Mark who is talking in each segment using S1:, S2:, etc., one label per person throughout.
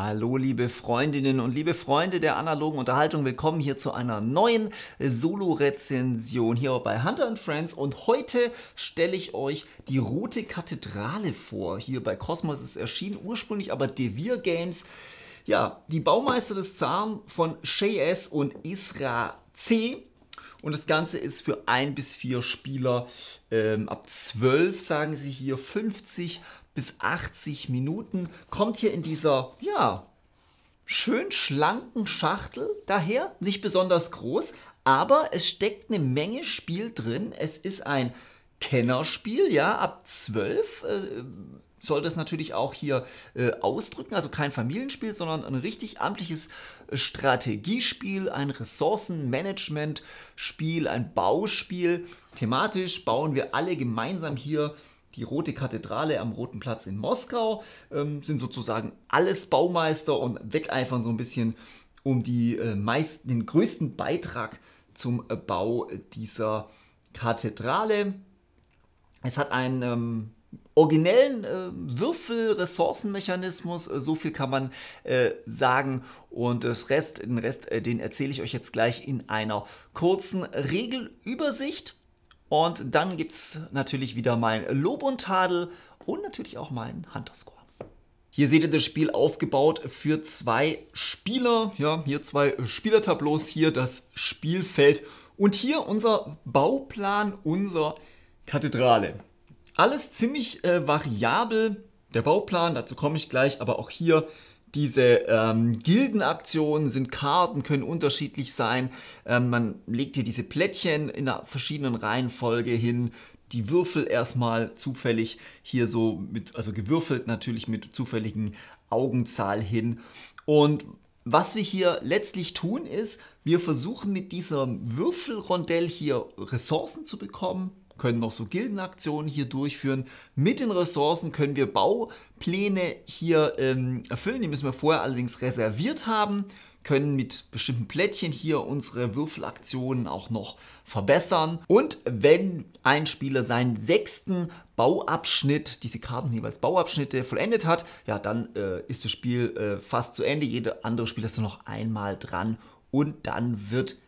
S1: Hallo liebe Freundinnen und liebe Freunde der analogen Unterhaltung, willkommen hier zu einer neuen Solo-Rezension hier bei Hunter Friends und heute stelle ich euch die Rote Kathedrale vor. Hier bei Cosmos ist erschienen, ursprünglich aber Devir Games. Ja, die Baumeister des Zaren von Shay S. und Isra C. Und das Ganze ist für ein bis vier Spieler ähm, ab 12, sagen sie hier, 50 bis 80 Minuten, kommt hier in dieser, ja, schön schlanken Schachtel daher, nicht besonders groß, aber es steckt eine Menge Spiel drin. Es ist ein Kennerspiel, ja, ab 12 äh, soll das natürlich auch hier äh, ausdrücken, also kein Familienspiel, sondern ein richtig amtliches äh, Strategiespiel, ein Ressourcenmanagement-Spiel, ein Bauspiel. Thematisch bauen wir alle gemeinsam hier die Rote Kathedrale am Roten Platz in Moskau, ähm, sind sozusagen alles Baumeister und wegeifern so ein bisschen um die, äh, meisten, den größten Beitrag zum äh, Bau dieser Kathedrale. Es hat einen ähm, originellen äh, Würfel-Ressourcenmechanismus, äh, so viel kann man äh, sagen. Und das Rest, den Rest, äh, den erzähle ich euch jetzt gleich in einer kurzen Regelübersicht. Und dann gibt es natürlich wieder mein Lob und Tadel und natürlich auch meinen Hunter-Score. Hier seht ihr das Spiel aufgebaut für zwei Spieler. Ja, hier zwei Spielertableaus, hier das Spielfeld und hier unser Bauplan unserer Kathedrale. Alles ziemlich äh, variabel. Der Bauplan, dazu komme ich gleich, aber auch hier diese ähm, Gildenaktionen sind Karten, können unterschiedlich sein. Ähm, man legt hier diese Plättchen in einer verschiedenen Reihenfolge hin. Die Würfel erstmal zufällig hier so mit, also gewürfelt natürlich mit zufälligen Augenzahl hin. Und was wir hier letztlich tun ist, wir versuchen mit diesem Würfelrondell hier Ressourcen zu bekommen, können noch so Gildenaktionen hier durchführen. Mit den Ressourcen können wir Baupläne hier ähm, erfüllen. Die müssen wir vorher allerdings reserviert haben können mit bestimmten Plättchen hier unsere Würfelaktionen auch noch verbessern. Und wenn ein Spieler seinen sechsten Bauabschnitt, diese Karten sind jeweils Bauabschnitte, vollendet hat, ja, dann äh, ist das Spiel äh, fast zu Ende. Jeder andere Spieler ist dann noch einmal dran und dann wird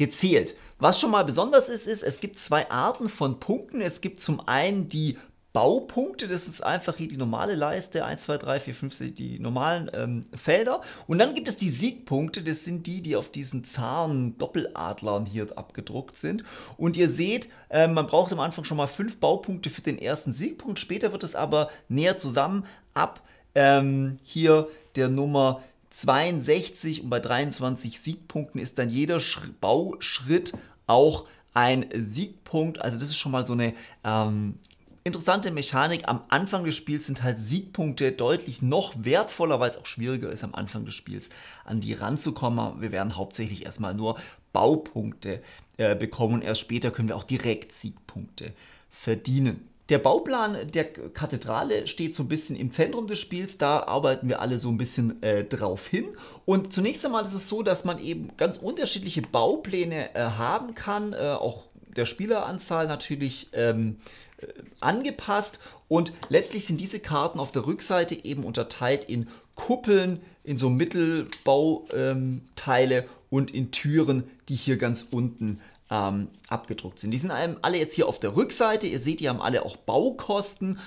S1: gezielt. Was schon mal besonders ist, ist, es gibt zwei Arten von Punkten. Es gibt zum einen die Baupunkte, das ist einfach hier die normale Leiste, 1, 2, 3, 4, 5, 6, die normalen ähm, Felder. Und dann gibt es die Siegpunkte, das sind die, die auf diesen Zahn Doppeladlern hier abgedruckt sind. Und ihr seht, äh, man braucht am Anfang schon mal fünf Baupunkte für den ersten Siegpunkt, später wird es aber näher zusammen ab ähm, hier der Nummer 62 und bei 23 Siegpunkten ist dann jeder Sch Bauschritt auch ein Siegpunkt. Also das ist schon mal so eine ähm, interessante Mechanik. Am Anfang des Spiels sind halt Siegpunkte deutlich noch wertvoller, weil es auch schwieriger ist, am Anfang des Spiels an die ranzukommen. Aber wir werden hauptsächlich erstmal nur Baupunkte äh, bekommen und erst später können wir auch direkt Siegpunkte verdienen. Der Bauplan der Kathedrale steht so ein bisschen im Zentrum des Spiels, da arbeiten wir alle so ein bisschen äh, drauf hin. Und zunächst einmal ist es so, dass man eben ganz unterschiedliche Baupläne äh, haben kann, äh, auch der Spieleranzahl natürlich ähm, äh, angepasst. Und letztlich sind diese Karten auf der Rückseite eben unterteilt in Kuppeln, in so Mittelbauteile ähm, und in Türen, die hier ganz unten ähm, abgedruckt sind. Die sind alle jetzt hier auf der Rückseite. Ihr seht, die haben alle auch Baukosten.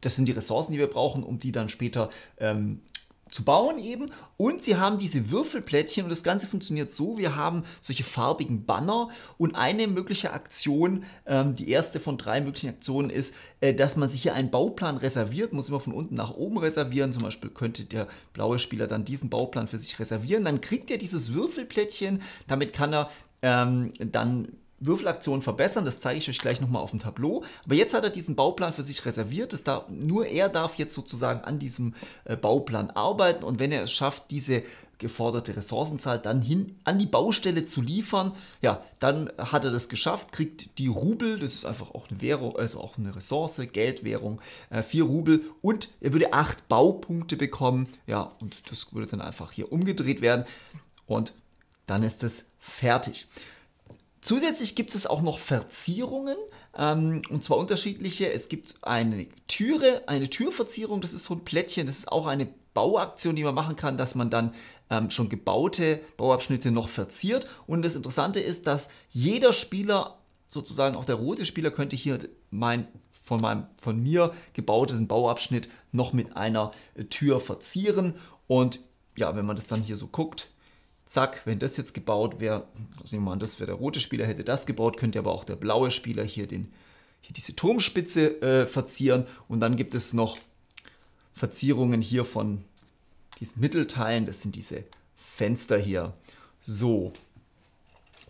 S1: Das sind die Ressourcen, die wir brauchen, um die dann später ähm, zu bauen eben. Und sie haben diese Würfelplättchen und das Ganze funktioniert so, wir haben solche farbigen Banner und eine mögliche Aktion, ähm, die erste von drei möglichen Aktionen ist, äh, dass man sich hier einen Bauplan reserviert, muss immer von unten nach oben reservieren. Zum Beispiel könnte der blaue Spieler dann diesen Bauplan für sich reservieren. Dann kriegt er dieses Würfelplättchen, damit kann er ähm, dann Würfelaktionen verbessern. Das zeige ich euch gleich nochmal auf dem Tableau. Aber jetzt hat er diesen Bauplan für sich reserviert. Es nur er darf jetzt sozusagen an diesem äh, Bauplan arbeiten. Und wenn er es schafft, diese geforderte Ressourcenzahl dann hin an die Baustelle zu liefern, ja, dann hat er das geschafft, kriegt die Rubel, das ist einfach auch eine Währung, also auch eine Ressource, Geldwährung, äh, Rubel und er würde 8 Baupunkte bekommen. Ja, und das würde dann einfach hier umgedreht werden. Und dann ist es fertig. Zusätzlich gibt es auch noch Verzierungen ähm, und zwar unterschiedliche. Es gibt eine Türe, eine Türverzierung, das ist so ein Plättchen, das ist auch eine Bauaktion, die man machen kann, dass man dann ähm, schon gebaute Bauabschnitte noch verziert. Und das Interessante ist, dass jeder Spieler, sozusagen auch der rote Spieler, könnte hier mein von, meinem, von mir gebauten Bauabschnitt noch mit einer äh, Tür verzieren. Und ja, wenn man das dann hier so guckt, zack, wenn das jetzt gebaut wäre, nehmen wir an, das wäre der rote Spieler, hätte das gebaut, könnte aber auch der blaue Spieler hier, den, hier diese Turmspitze äh, verzieren und dann gibt es noch Verzierungen hier von diesen Mittelteilen, das sind diese Fenster hier. So,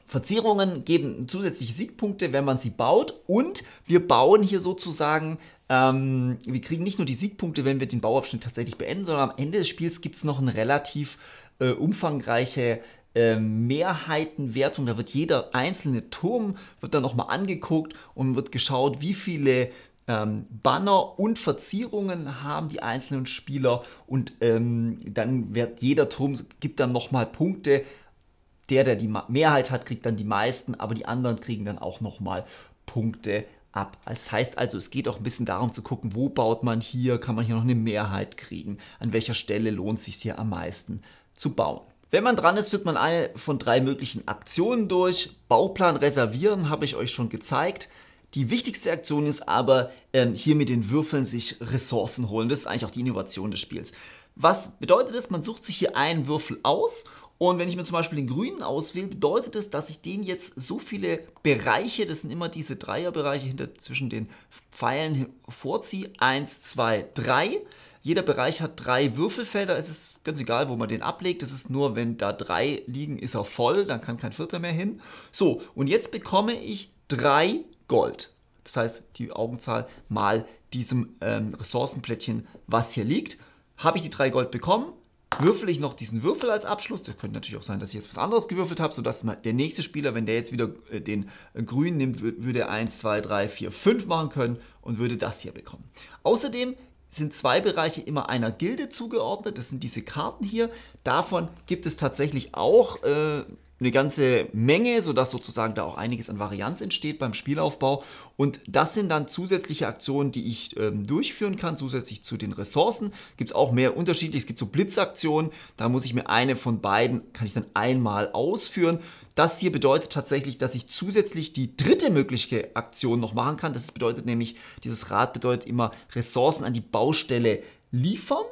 S1: Verzierungen geben zusätzliche Siegpunkte, wenn man sie baut. Und wir bauen hier sozusagen, ähm, wir kriegen nicht nur die Siegpunkte, wenn wir den Bauabschnitt tatsächlich beenden, sondern am Ende des Spiels gibt es noch eine relativ äh, umfangreiche äh, Mehrheitenwertung. Da wird jeder einzelne Turm, wird dann nochmal angeguckt und wird geschaut, wie viele ähm, Banner und Verzierungen haben die einzelnen Spieler und ähm, dann wird jeder Turm, gibt dann nochmal Punkte der, der die Mehrheit hat, kriegt dann die meisten, aber die anderen kriegen dann auch nochmal Punkte ab. Das heißt also, es geht auch ein bisschen darum zu gucken, wo baut man hier, kann man hier noch eine Mehrheit kriegen, an welcher Stelle lohnt es sich hier am meisten zu bauen. Wenn man dran ist, führt man eine von drei möglichen Aktionen durch. Bauplan reservieren habe ich euch schon gezeigt. Die wichtigste Aktion ist aber, ähm, hier mit den Würfeln sich Ressourcen holen. Das ist eigentlich auch die Innovation des Spiels. Was bedeutet das? Man sucht sich hier einen Würfel aus und wenn ich mir zum Beispiel den grünen auswähle, bedeutet das, dass ich den jetzt so viele Bereiche, das sind immer diese Dreierbereiche hinter, zwischen den Pfeilen vorziehe. Eins, zwei, drei. Jeder Bereich hat drei Würfelfelder. Es ist ganz egal, wo man den ablegt. Es ist nur, wenn da drei liegen, ist er voll. Dann kann kein Vierter mehr hin. So, und jetzt bekomme ich drei Gold. Das heißt, die Augenzahl mal diesem ähm, Ressourcenplättchen, was hier liegt. Habe ich die drei Gold bekommen, würfel ich noch diesen Würfel als Abschluss. Das könnte natürlich auch sein, dass ich jetzt was anderes gewürfelt habe, sodass der nächste Spieler, wenn der jetzt wieder äh, den Grün nimmt, würde 1, 2, 3, 4, 5 machen können und würde das hier bekommen. Außerdem sind zwei Bereiche immer einer Gilde zugeordnet. Das sind diese Karten hier. Davon gibt es tatsächlich auch äh, eine ganze Menge, sodass sozusagen da auch einiges an Varianz entsteht beim Spielaufbau. Und das sind dann zusätzliche Aktionen, die ich ähm, durchführen kann, zusätzlich zu den Ressourcen. Gibt es auch mehr unterschiedlich. Es gibt so Blitzaktionen, da muss ich mir eine von beiden, kann ich dann einmal ausführen. Das hier bedeutet tatsächlich, dass ich zusätzlich die dritte mögliche Aktion noch machen kann. Das bedeutet nämlich, dieses Rad bedeutet immer Ressourcen an die Baustelle liefern.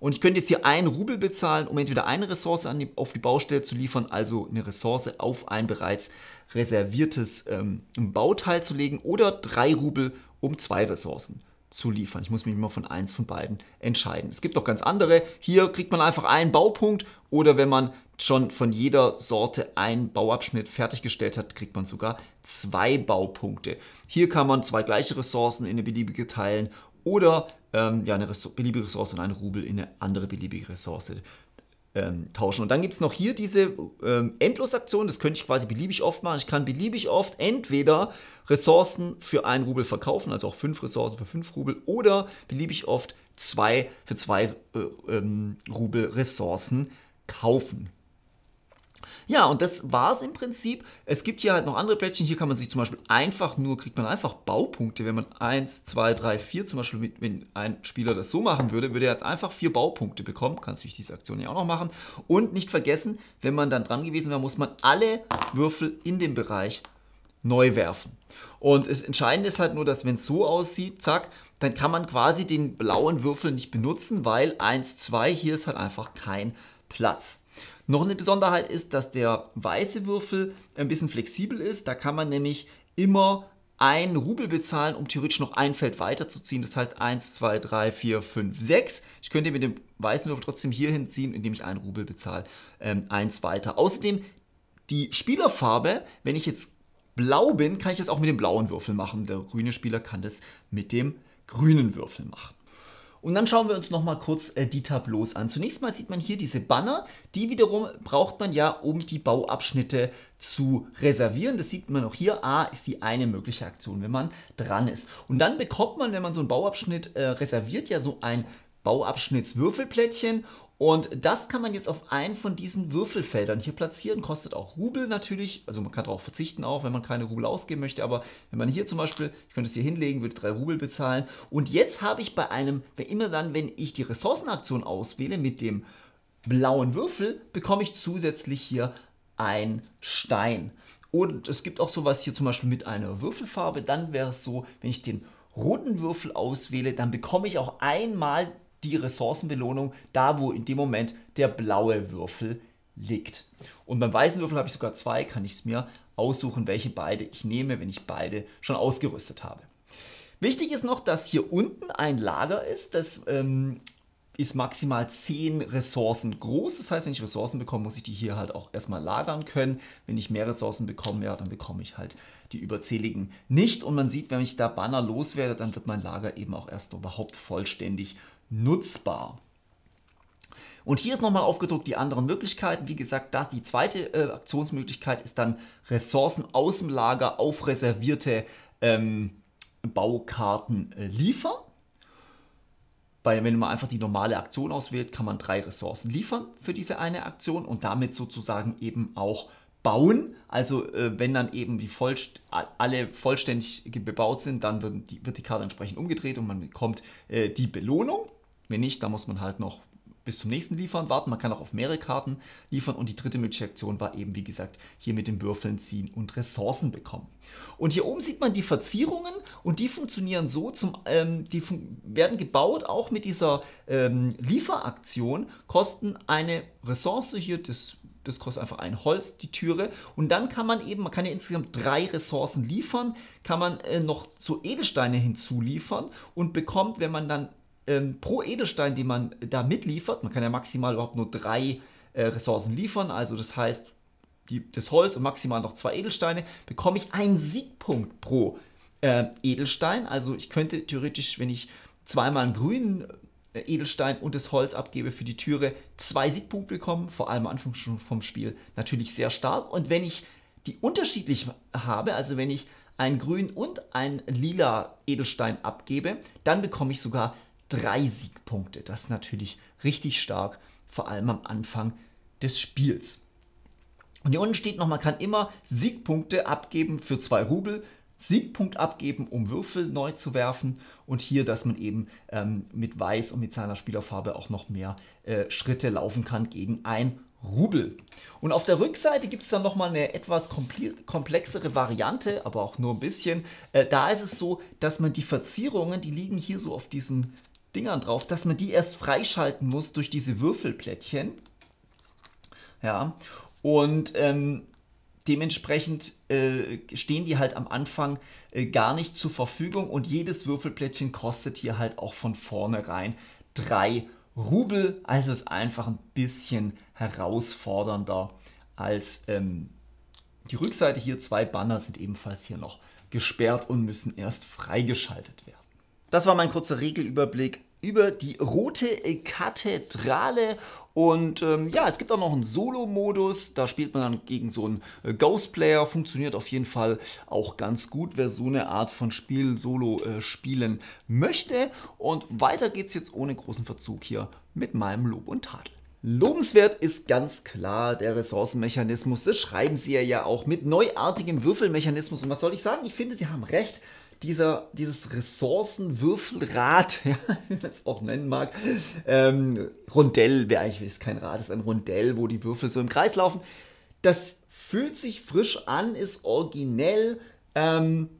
S1: Und ich könnte jetzt hier einen Rubel bezahlen, um entweder eine Ressource die, auf die Baustelle zu liefern, also eine Ressource auf ein bereits reserviertes ähm, Bauteil zu legen, oder drei Rubel, um zwei Ressourcen zu liefern. Ich muss mich immer von eins von beiden entscheiden. Es gibt auch ganz andere. Hier kriegt man einfach einen Baupunkt oder wenn man schon von jeder Sorte einen Bauabschnitt fertiggestellt hat, kriegt man sogar zwei Baupunkte. Hier kann man zwei gleiche Ressourcen in eine beliebige teilen oder ähm, ja, eine Ressource, beliebige Ressource und einen Rubel in eine andere beliebige Ressource ähm, tauschen. Und dann gibt es noch hier diese ähm, Endlosaktion, das könnte ich quasi beliebig oft machen. Ich kann beliebig oft entweder Ressourcen für einen Rubel verkaufen, also auch fünf Ressourcen für fünf Rubel, oder beliebig oft zwei für zwei äh, ähm, Rubel Ressourcen kaufen. Ja, und das war es im Prinzip. Es gibt hier halt noch andere Plättchen. Hier kann man sich zum Beispiel einfach nur, kriegt man einfach Baupunkte. Wenn man 1, 2, 3, 4 zum Beispiel, mit, wenn ein Spieler das so machen würde, würde er jetzt einfach 4 Baupunkte bekommen. Kannst du diese Aktion ja auch noch machen. Und nicht vergessen, wenn man dann dran gewesen wäre, muss man alle Würfel in dem Bereich neu werfen. Und das Entscheidende ist halt nur, dass wenn es so aussieht, zack, dann kann man quasi den blauen Würfel nicht benutzen, weil 1, 2, hier ist halt einfach kein Platz. Noch eine Besonderheit ist, dass der weiße Würfel ein bisschen flexibel ist. Da kann man nämlich immer einen Rubel bezahlen, um theoretisch noch ein Feld weiterzuziehen. Das heißt 1, 2, 3, 4, 5, 6. Ich könnte mit dem weißen Würfel trotzdem hier hinziehen, indem ich einen Rubel bezahle. Ähm, eins weiter. Außerdem die Spielerfarbe, wenn ich jetzt blau bin, kann ich das auch mit dem blauen Würfel machen. Der grüne Spieler kann das mit dem grünen Würfel machen. Und dann schauen wir uns nochmal kurz äh, die Tableaus an. Zunächst mal sieht man hier diese Banner. Die wiederum braucht man ja, um die Bauabschnitte zu reservieren. Das sieht man auch hier. A ist die eine mögliche Aktion, wenn man dran ist. Und dann bekommt man, wenn man so einen Bauabschnitt äh, reserviert, ja so ein Bauabschnittswürfelplättchen und das kann man jetzt auf einen von diesen Würfelfeldern hier platzieren. Kostet auch Rubel natürlich. Also man kann darauf verzichten, auch wenn man keine Rubel ausgeben möchte. Aber wenn man hier zum Beispiel, ich könnte es hier hinlegen, würde drei Rubel bezahlen. Und jetzt habe ich bei einem, wenn immer dann, wenn ich die Ressourcenaktion auswähle mit dem blauen Würfel, bekomme ich zusätzlich hier einen Stein. Und es gibt auch sowas hier zum Beispiel mit einer Würfelfarbe. Dann wäre es so, wenn ich den roten Würfel auswähle, dann bekomme ich auch einmal die Ressourcenbelohnung da, wo in dem Moment der blaue Würfel liegt. Und beim weißen Würfel habe ich sogar zwei, kann ich es mir aussuchen, welche beide ich nehme, wenn ich beide schon ausgerüstet habe. Wichtig ist noch, dass hier unten ein Lager ist, das ähm, ist maximal 10 Ressourcen groß. Das heißt, wenn ich Ressourcen bekomme, muss ich die hier halt auch erstmal lagern können. Wenn ich mehr Ressourcen bekomme, ja, dann bekomme ich halt die überzähligen nicht. Und man sieht, wenn ich da Banner loswerde, dann wird mein Lager eben auch erst überhaupt vollständig nutzbar. Und hier ist nochmal aufgedruckt die anderen Möglichkeiten. Wie gesagt, das, die zweite äh, Aktionsmöglichkeit ist dann Ressourcen aus dem Lager auf reservierte ähm, Baukarten äh, liefern. Bei, wenn man einfach die normale Aktion auswählt, kann man drei Ressourcen liefern für diese eine Aktion und damit sozusagen eben auch bauen. Also äh, wenn dann eben die voll, alle vollständig bebaut sind, dann wird die, wird die Karte entsprechend umgedreht und man bekommt äh, die Belohnung. Wenn nicht, dann muss man halt noch bis zum nächsten Liefern warten. Man kann auch auf mehrere Karten liefern. Und die dritte mögliche Aktion war eben, wie gesagt, hier mit den Würfeln ziehen und Ressourcen bekommen. Und hier oben sieht man die Verzierungen und die funktionieren so, zum, ähm, die fun werden gebaut auch mit dieser ähm, Lieferaktion, kosten eine Ressource hier des das kostet einfach ein Holz, die Türe. Und dann kann man eben, man kann ja insgesamt drei Ressourcen liefern, kann man äh, noch so Edelsteine hinzuliefern und bekommt, wenn man dann ähm, pro Edelstein, den man da mitliefert, man kann ja maximal überhaupt nur drei äh, Ressourcen liefern, also das heißt die, das Holz und maximal noch zwei Edelsteine, bekomme ich einen Siegpunkt pro äh, Edelstein. Also ich könnte theoretisch, wenn ich zweimal einen grünen äh, Edelstein und das Holz abgebe für die Türe, zwei Siegpunkte bekommen, vor allem am Anfang schon vom Spiel natürlich sehr stark. Und wenn ich die unterschiedlich habe, also wenn ich einen grünen und einen lila Edelstein abgebe, dann bekomme ich sogar drei Siegpunkte. Das ist natürlich richtig stark, vor allem am Anfang des Spiels. Und hier unten steht noch, man kann immer Siegpunkte abgeben für zwei Rubel, Siegpunkt abgeben, um Würfel neu zu werfen und hier, dass man eben ähm, mit Weiß und mit seiner Spielerfarbe auch noch mehr äh, Schritte laufen kann gegen ein Rubel. Und auf der Rückseite gibt es dann nochmal eine etwas komplexere Variante, aber auch nur ein bisschen. Äh, da ist es so, dass man die Verzierungen, die liegen hier so auf diesem Dingern drauf, dass man die erst freischalten muss durch diese Würfelplättchen. Ja, und ähm, dementsprechend äh, stehen die halt am Anfang äh, gar nicht zur Verfügung und jedes Würfelplättchen kostet hier halt auch von vornherein 3 Rubel. Also ist einfach ein bisschen herausfordernder als ähm, die Rückseite hier. Zwei Banner sind ebenfalls hier noch gesperrt und müssen erst freigeschaltet werden. Das war mein kurzer Regelüberblick über die Rote Kathedrale. Und ähm, ja, es gibt auch noch einen Solo-Modus, da spielt man dann gegen so einen äh, Ghost-Player, funktioniert auf jeden Fall auch ganz gut, wer so eine Art von Spiel Solo äh, spielen möchte. Und weiter geht's jetzt ohne großen Verzug hier mit meinem Lob und Tadel. Lobenswert ist ganz klar der Ressourcenmechanismus, das schreiben sie ja ja auch mit neuartigem Würfelmechanismus. Und was soll ich sagen? Ich finde, sie haben recht dieser, dieses Ressourcenwürfelrad, ja, wie man es auch nennen mag, ähm, Rondell, wer eigentlich ist kein Rad, ist ein Rondell, wo die Würfel so im Kreis laufen. Das fühlt sich frisch an, ist originell. Ähm,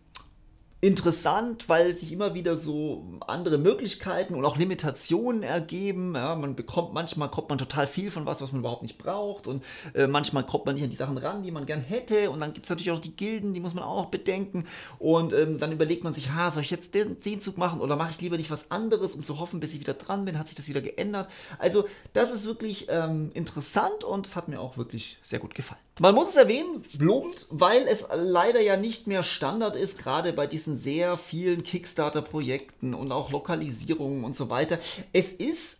S1: interessant, weil sich immer wieder so andere Möglichkeiten und auch Limitationen ergeben. Ja, man bekommt manchmal kommt man total viel von was, was man überhaupt nicht braucht und äh, manchmal kommt man nicht an die Sachen ran, die man gern hätte. Und dann gibt es natürlich auch die Gilden, die muss man auch bedenken. Und ähm, dann überlegt man sich, ha, soll ich jetzt den, den Zug machen oder mache ich lieber nicht was anderes, um zu hoffen, bis ich wieder dran bin, hat sich das wieder geändert. Also das ist wirklich ähm, interessant und es hat mir auch wirklich sehr gut gefallen. Man muss es erwähnen, lobend, weil es leider ja nicht mehr Standard ist, gerade bei diesen ganzen sehr vielen Kickstarter-Projekten und auch Lokalisierungen und so weiter. Es ist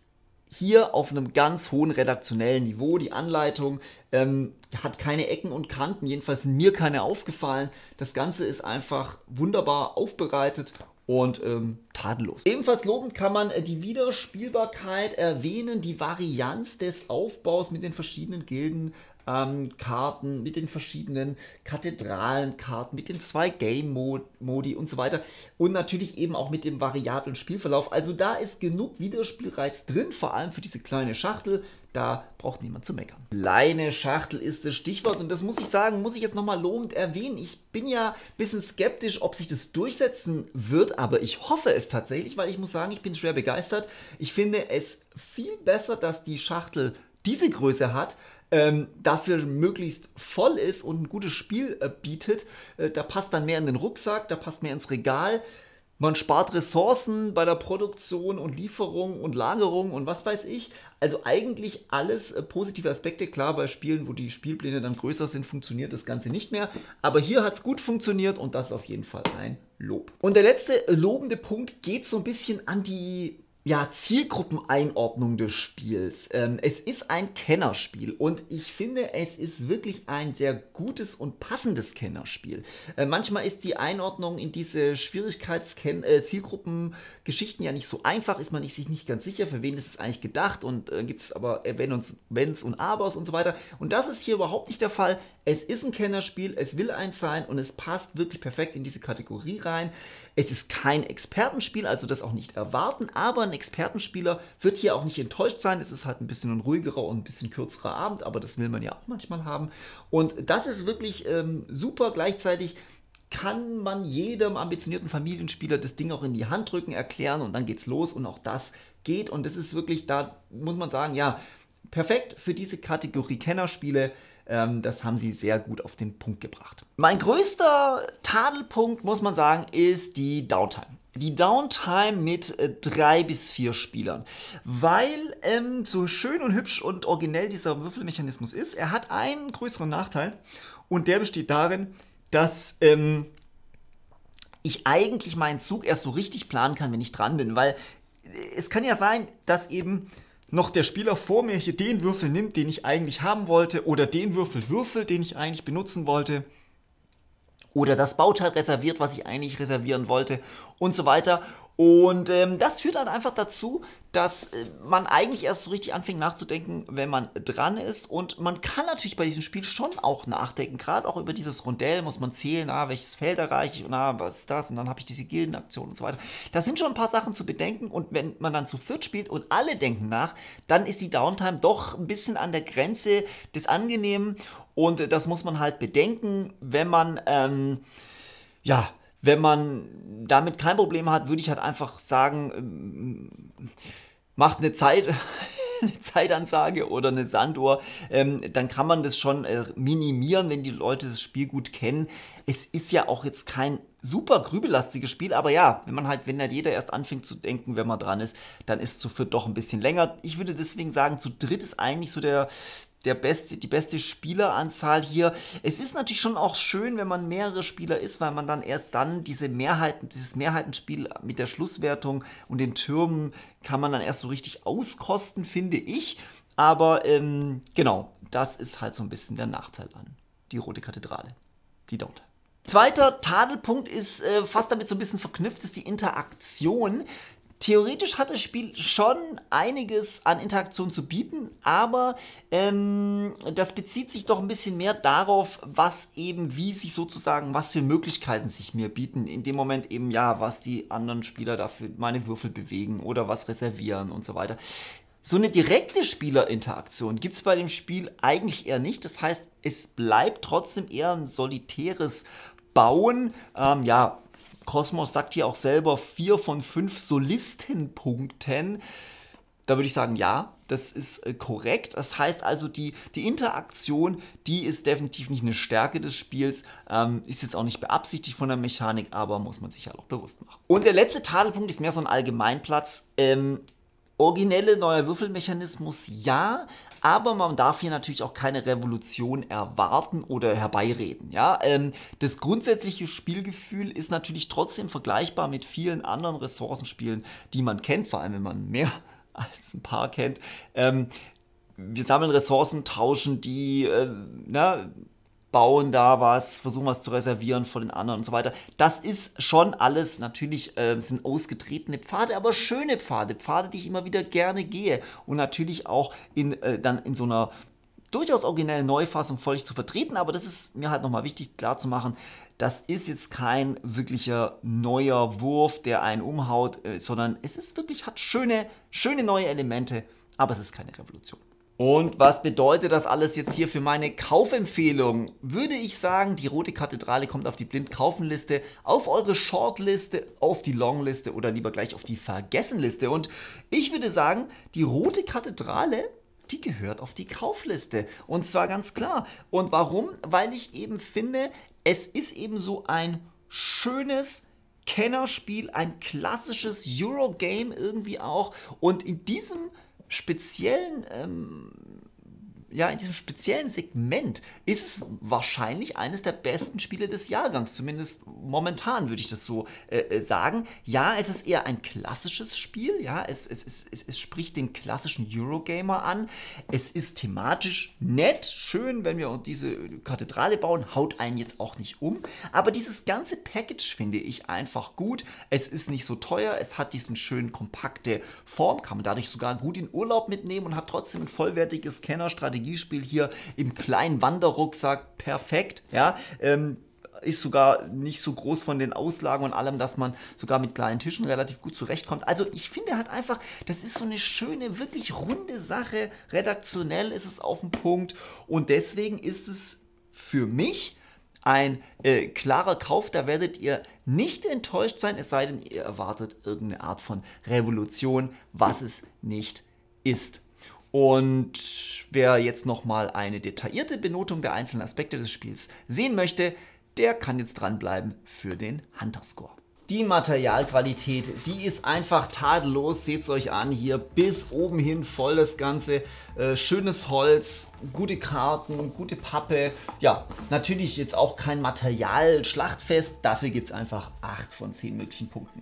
S1: hier auf einem ganz hohen redaktionellen Niveau. Die Anleitung ähm, hat keine Ecken und Kanten, jedenfalls mir keine aufgefallen. Das Ganze ist einfach wunderbar aufbereitet und ähm, tadellos. Ebenfalls lobend kann man äh, die Wiederspielbarkeit erwähnen, die Varianz des Aufbaus mit den verschiedenen Gilden ähm, Karten, mit den verschiedenen Kathedralenkarten, mit den zwei Game-Modi und so weiter. Und natürlich eben auch mit dem variablen Spielverlauf. Also da ist genug Wiederspielreiz drin, vor allem für diese kleine Schachtel. Da braucht niemand zu meckern. Kleine Schachtel ist das Stichwort und das muss ich sagen, muss ich jetzt nochmal lobend erwähnen. Ich bin ja ein bisschen skeptisch, ob sich das durchsetzen wird, aber ich hoffe es es tatsächlich, weil ich muss sagen, ich bin schwer begeistert. Ich finde es viel besser, dass die Schachtel diese Größe hat, ähm, dafür möglichst voll ist und ein gutes Spiel äh, bietet. Äh, da passt dann mehr in den Rucksack, da passt mehr ins Regal man spart Ressourcen bei der Produktion und Lieferung und Lagerung und was weiß ich. Also eigentlich alles äh, positive Aspekte. Klar, bei Spielen, wo die Spielpläne dann größer sind, funktioniert das Ganze nicht mehr. Aber hier hat es gut funktioniert und das ist auf jeden Fall ein Lob. Und der letzte äh, lobende Punkt geht so ein bisschen an die ja, Zielgruppeneinordnung des Spiels. Ähm, es ist ein Kennerspiel und ich finde, es ist wirklich ein sehr gutes und passendes Kennerspiel. Äh, manchmal ist die Einordnung in diese Schwierigkeits-Zielgruppen-Geschichten äh, ja nicht so einfach, ist man sich nicht ganz sicher, für wen ist es eigentlich gedacht und äh, gibt es aber äh, Wenn und Wenns und Abers und so weiter. Und das ist hier überhaupt nicht der Fall. Es ist ein Kennerspiel, es will eins sein und es passt wirklich perfekt in diese Kategorie rein. Es ist kein Expertenspiel, also das auch nicht erwarten, aber ein Expertenspieler wird hier auch nicht enttäuscht sein. Es ist halt ein bisschen ein ruhigerer und ein bisschen kürzerer Abend, aber das will man ja auch manchmal haben. Und das ist wirklich ähm, super. Gleichzeitig kann man jedem ambitionierten Familienspieler das Ding auch in die Hand drücken, erklären und dann geht's los und auch das geht und das ist wirklich, da muss man sagen, ja, perfekt für diese Kategorie Kennerspiele. Ähm, das haben sie sehr gut auf den Punkt gebracht. Mein größter Tadelpunkt, muss man sagen, ist die Downtime die Downtime mit äh, drei bis vier Spielern. Weil ähm, so schön und hübsch und originell dieser Würfelmechanismus ist, er hat einen größeren Nachteil und der besteht darin, dass ähm, ich eigentlich meinen Zug erst so richtig planen kann, wenn ich dran bin. Weil äh, es kann ja sein, dass eben noch der Spieler vor mir hier den Würfel nimmt, den ich eigentlich haben wollte, oder den Würfel würfelt, den ich eigentlich benutzen wollte, oder das Bauteil reserviert, was ich eigentlich reservieren wollte und so weiter. Und ähm, das führt dann einfach dazu, dass äh, man eigentlich erst so richtig anfängt nachzudenken, wenn man dran ist. Und man kann natürlich bei diesem Spiel schon auch nachdenken, gerade auch über dieses Rondell muss man zählen, ah, welches Feld erreiche ich und ah, was ist das? Und dann habe ich diese Gildenaktion und so weiter. Da sind schon ein paar Sachen zu bedenken und wenn man dann zu viert spielt und alle denken nach, dann ist die Downtime doch ein bisschen an der Grenze des Angenehmen und äh, das muss man halt bedenken, wenn man ähm, ja wenn man damit kein Problem hat, würde ich halt einfach sagen, ähm, macht eine Zeit. eine Zeitansage oder eine Sanduhr, ähm, dann kann man das schon äh, minimieren, wenn die Leute das Spiel gut kennen. Es ist ja auch jetzt kein super grübelastiges Spiel, aber ja, wenn man halt, wenn halt jeder erst anfängt zu denken, wenn man dran ist, dann ist zu viert doch ein bisschen länger. Ich würde deswegen sagen, zu dritt ist eigentlich so der der beste, die beste Spieleranzahl hier. Es ist natürlich schon auch schön, wenn man mehrere Spieler ist, weil man dann erst dann diese Mehrheiten, dieses Mehrheitenspiel mit der Schlusswertung und den Türmen kann man dann erst so richtig auskosten, finde ich. Aber ähm, genau, das ist halt so ein bisschen der Nachteil an die Rote Kathedrale. Die dort. Zweiter Tadelpunkt ist äh, fast damit so ein bisschen verknüpft, ist die Interaktion. Theoretisch hat das Spiel schon einiges an Interaktion zu bieten, aber ähm, das bezieht sich doch ein bisschen mehr darauf, was eben, wie sich sozusagen, was für Möglichkeiten sich mir bieten. In dem Moment eben, ja, was die anderen Spieler dafür meine Würfel bewegen oder was reservieren und so weiter. So eine direkte Spielerinteraktion gibt es bei dem Spiel eigentlich eher nicht. Das heißt, es bleibt trotzdem eher ein solitäres Bauen. Ähm, ja, Kosmos sagt hier auch selber vier von fünf Solistenpunkten. Da würde ich sagen, ja, das ist äh, korrekt. Das heißt also, die, die Interaktion, die ist definitiv nicht eine Stärke des Spiels, ähm, ist jetzt auch nicht beabsichtigt von der Mechanik, aber muss man sich halt auch bewusst machen. Und der letzte Tadelpunkt ist mehr so ein Allgemeinplatz. Ähm, originelle neuer Würfelmechanismus, ja, aber man darf hier natürlich auch keine Revolution erwarten oder herbeireden. Ja? Ähm, das grundsätzliche Spielgefühl ist natürlich trotzdem vergleichbar mit vielen anderen Ressourcenspielen, die man kennt, vor allem wenn man mehr als ein paar kennt. Ähm, wir sammeln Ressourcen, tauschen die, äh, na, bauen da was, versuchen was zu reservieren vor den anderen und so weiter. Das ist schon alles, natürlich äh, sind ausgetretene Pfade, aber schöne Pfade, Pfade, die ich immer wieder gerne gehe und natürlich auch in, äh, dann in so einer durchaus originellen Neufassung völlig zu vertreten, aber das ist mir halt nochmal wichtig klar zu machen, das ist jetzt kein wirklicher neuer Wurf, der einen umhaut, äh, sondern es ist wirklich, hat schöne, schöne neue Elemente, aber es ist keine Revolution. Und was bedeutet das alles jetzt hier für meine Kaufempfehlung? Würde ich sagen, die Rote Kathedrale kommt auf die Blindkaufenliste, auf eure Shortliste, auf die Longliste oder lieber gleich auf die Vergessenliste. Und ich würde sagen, die Rote Kathedrale die gehört auf die Kaufliste. Und zwar ganz klar. Und warum? Weil ich eben finde, es ist eben so ein schönes, Kennerspiel, ein klassisches Eurogame irgendwie auch. Und in diesem speziellen ähm, ja, in diesem speziellen Segment ist es wahrscheinlich eines der besten Spiele des Jahrgangs. Zumindest momentan würde ich das so äh, äh, sagen. Ja, es ist eher ein klassisches Spiel. Ja, es, es, es, es, es spricht den klassischen Eurogamer an. Es ist thematisch nett, schön, wenn wir diese Kathedrale bauen, haut einen jetzt auch nicht um. Aber dieses ganze Package finde ich einfach gut. Es ist nicht so teuer, es hat diesen schönen kompakte Form, kann man dadurch sogar gut in Urlaub mitnehmen und hat trotzdem ein vollwertiges Scanner-Strategie. Strategiespiel hier im kleinen Wanderrucksack perfekt. Ja, ähm, ist sogar nicht so groß von den Auslagen und allem, dass man sogar mit kleinen Tischen relativ gut zurechtkommt. Also ich finde halt einfach, das ist so eine schöne, wirklich runde Sache. Redaktionell ist es auf dem Punkt und deswegen ist es für mich ein äh, klarer Kauf, da werdet ihr nicht enttäuscht sein, es sei denn, ihr erwartet irgendeine Art von Revolution, was es nicht ist. Und wer jetzt nochmal eine detaillierte Benotung der einzelnen Aspekte des Spiels sehen möchte, der kann jetzt dranbleiben für den Hunter-Score. Die Materialqualität, die ist einfach tadellos. Seht es euch an, hier bis oben hin voll das Ganze. Äh, schönes Holz, gute Karten, gute Pappe. Ja, natürlich jetzt auch kein Material schlachtfest. Dafür gibt es einfach 8 von 10 möglichen Punkten.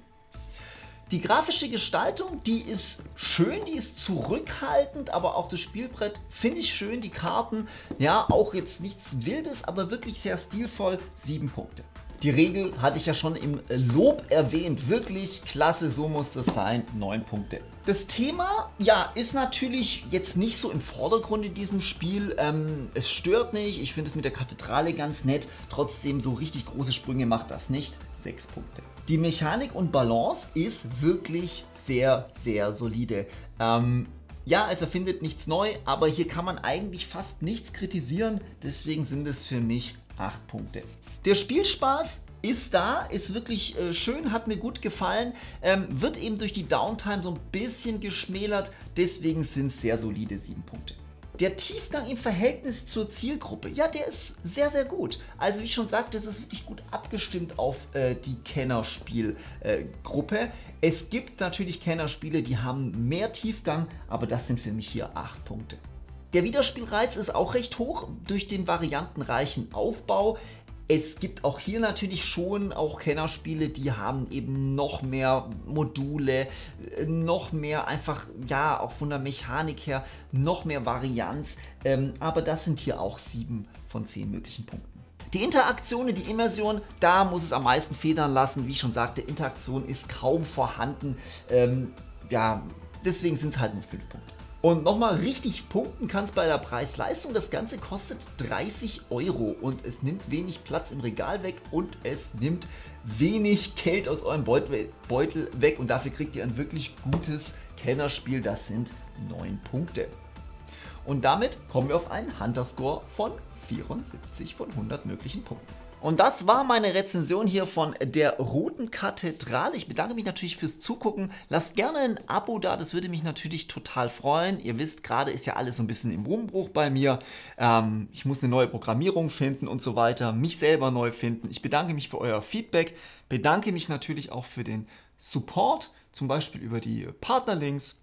S1: Die grafische Gestaltung, die ist schön, die ist zurückhaltend, aber auch das Spielbrett finde ich schön. Die Karten, ja, auch jetzt nichts Wildes, aber wirklich sehr stilvoll. Sieben Punkte. Die Regel hatte ich ja schon im Lob erwähnt. Wirklich klasse, so muss das sein. Neun Punkte. Das Thema, ja, ist natürlich jetzt nicht so im Vordergrund in diesem Spiel. Ähm, es stört nicht. Ich finde es mit der Kathedrale ganz nett. Trotzdem, so richtig große Sprünge macht das nicht sechs Punkte. Die Mechanik und Balance ist wirklich sehr, sehr solide. Ähm, ja, es erfindet nichts neu, aber hier kann man eigentlich fast nichts kritisieren. Deswegen sind es für mich 8 Punkte. Der Spielspaß ist da, ist wirklich äh, schön, hat mir gut gefallen, ähm, wird eben durch die Downtime so ein bisschen geschmälert, deswegen sind es sehr solide 7 Punkte. Der Tiefgang im Verhältnis zur Zielgruppe, ja, der ist sehr, sehr gut. Also wie ich schon sagte, es ist wirklich gut abgestimmt auf äh, die Kennerspielgruppe. Äh, es gibt natürlich Kennerspiele, die haben mehr Tiefgang, aber das sind für mich hier 8 Punkte. Der Wiederspielreiz ist auch recht hoch durch den variantenreichen Aufbau. Es gibt auch hier natürlich schon auch Kennerspiele, die haben eben noch mehr Module, äh, noch mehr einfach, ja, auch von der Mechanik her, noch mehr Varianz. Ähm, aber das sind hier auch sieben von zehn möglichen Punkten. Die Interaktion und die Immersion, da muss es am meisten federn lassen. Wie ich schon sagte, Interaktion ist kaum vorhanden. Ähm, ja, deswegen sind es halt nur fünf Punkte und nochmal richtig punkten kannst bei der Preis-Leistung. Das Ganze kostet 30 Euro und es nimmt wenig Platz im Regal weg und es nimmt wenig Geld aus eurem Beutel weg. Und dafür kriegt ihr ein wirklich gutes Kennerspiel. Das sind 9 Punkte. Und damit kommen wir auf einen Hunter-Score von 74 von 100 möglichen Punkten. Und das war meine Rezension hier von der Roten Kathedrale. Ich bedanke mich natürlich fürs Zugucken. Lasst gerne ein Abo da, das würde mich natürlich total freuen. Ihr wisst, gerade ist ja alles so ein bisschen im Umbruch bei mir. Ähm, ich muss eine neue Programmierung finden und so weiter, mich selber neu finden. Ich bedanke mich für euer Feedback, bedanke mich natürlich auch für den Support, zum Beispiel über die Partnerlinks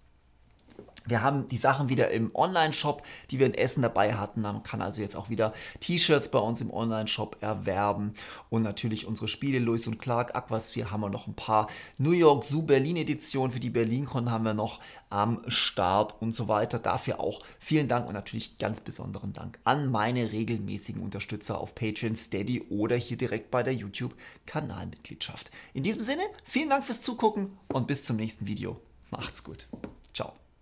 S1: wir haben die Sachen wieder im Online-Shop, die wir in Essen dabei hatten. Man kann also jetzt auch wieder T-Shirts bei uns im Online-Shop erwerben. Und natürlich unsere Spiele, Louis und Clark, Aquasphere haben wir noch ein paar. New York Zoo Berlin Edition für die BerlinCon haben wir noch am Start und so weiter. Dafür auch vielen Dank und natürlich ganz besonderen Dank an meine regelmäßigen Unterstützer auf Patreon, Steady oder hier direkt bei der YouTube-Kanalmitgliedschaft. In diesem Sinne, vielen Dank fürs Zugucken und bis zum nächsten Video. Macht's gut. Ciao.